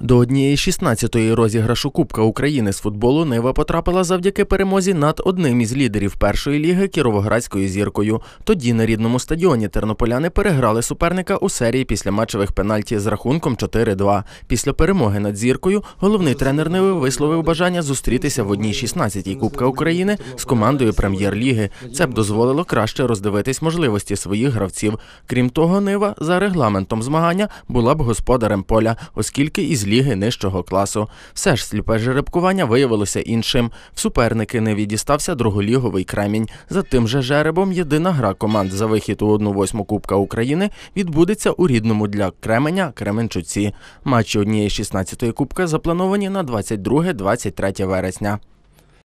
До однієї 16-ї розіграшу Кубка України з футболу Нива потрапила завдяки перемозі над одним із лідерів першої ліги кіровоградською зіркою. Тоді на рідному стадіоні тернополяни переграли суперника у серії після післяматчевих пенальті з рахунком 4-2. Після перемоги над зіркою головний тренер Ниви висловив бажання зустрітися в одній 16-й Кубка України з командою прем'єр-ліги. Це б дозволило краще роздивитись можливості своїх гравців. Крім того, Нива за регламентом змагання була б господарем поля, оскільки із ліги нижчого класу. Все ж сліпе жеребкування виявилося іншим. В суперники не відістався друголіговий кремінь. За тим же жеребом єдина гра команд за вихід у 1-8 Кубка України відбудеться у рідному для Кременя Кременчуці. Матчі однієї 16-ї кубка заплановані на 22-23 вересня.